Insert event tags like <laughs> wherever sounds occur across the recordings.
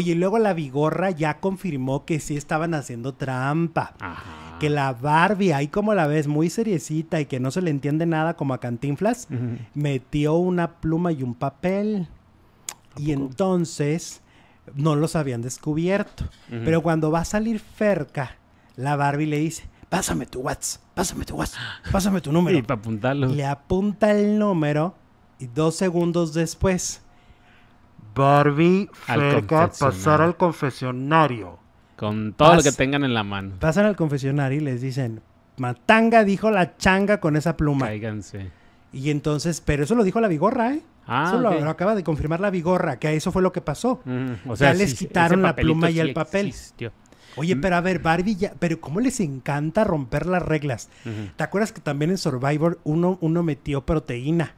Oye, y luego la Vigorra ya confirmó que sí estaban haciendo trampa. Que la Barbie, ahí como la ves, muy seriecita y que no se le entiende nada como a Cantinflas, metió una pluma y un papel. Y entonces no los habían descubierto. Pero cuando va a salir Ferca, la Barbie le dice, pásame tu WhatsApp, pásame tu WhatsApp, pásame tu <laughs> número. Y para apuntarlo. Le apunta el número y dos segundos después Barbie feca al pasar al confesionario. Con todo lo que tengan en la mano. Pasan al confesionario y les dicen, Matanga dijo la changa con esa pluma. Cáiganse. Y entonces, pero eso lo dijo la vigorra, ¿eh? Ah, eso lo, acaba de confirmar la vigorra, que eso fue lo que pasó. o ya les quitaron la pluma y el papel. Oye, mm. pero a ver, Barbie pero ¿cómo les encanta romper las reglas? ¿Te acuerdas que también en Survivor uno, uno metió proteína?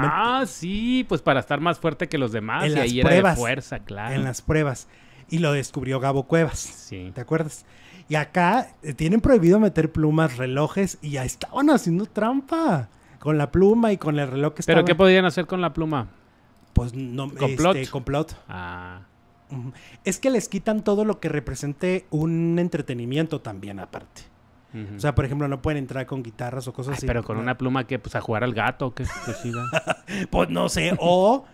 Ah, sí, pues para estar más fuerte que los demás. y ahí pruebas, fuerza, claro. En las pruebas. Y lo descubrió Gabo Cuevas. Sí. ¿Te acuerdas? Y acá eh, tienen prohibido meter plumas, relojes y ya estaban haciendo trampa con la pluma y con el reloj ¿Pero qué podían hacer con la pluma? Pues no, complot. Este, complot. Ah. Es que les quitan todo lo que represente un entretenimiento también aparte. O sea, por ejemplo, no pueden entrar con guitarras o cosas así. Pero con una pluma que, pues, a jugar al gato, que pues, <laughs> pues no sé, o...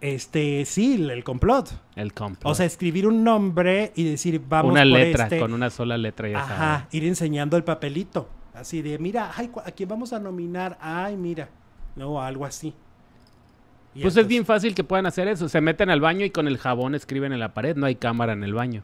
Este, sí, el complot. El complot. O sea, escribir un nombre y decir, vamos Una letra, este". con una sola letra, ya Ajá, ir enseñando el papelito. Así de, mira, ay, ¿a quién vamos a nominar? Ay, mira. No, algo así. pues es bien fácil que puedan hacer eso. Se meten al baño y con el jabón escriben en la pared. No hay cámara en el baño.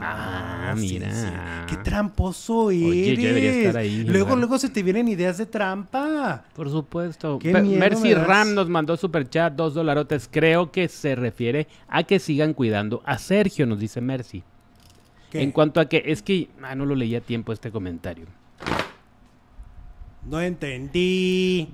Ah, ah mira. Qué tramposo eres. Luego, luego se te vienen ideas de trampa. Por supuesto. Mercy Ram nos mandó super chat dos dolarotes. Creo que se refiere a que sigan cuidando a Sergio, nos dice Mercy. En cuanto a que, es que, ah, no lo leí a tiempo este comentario. No entendí.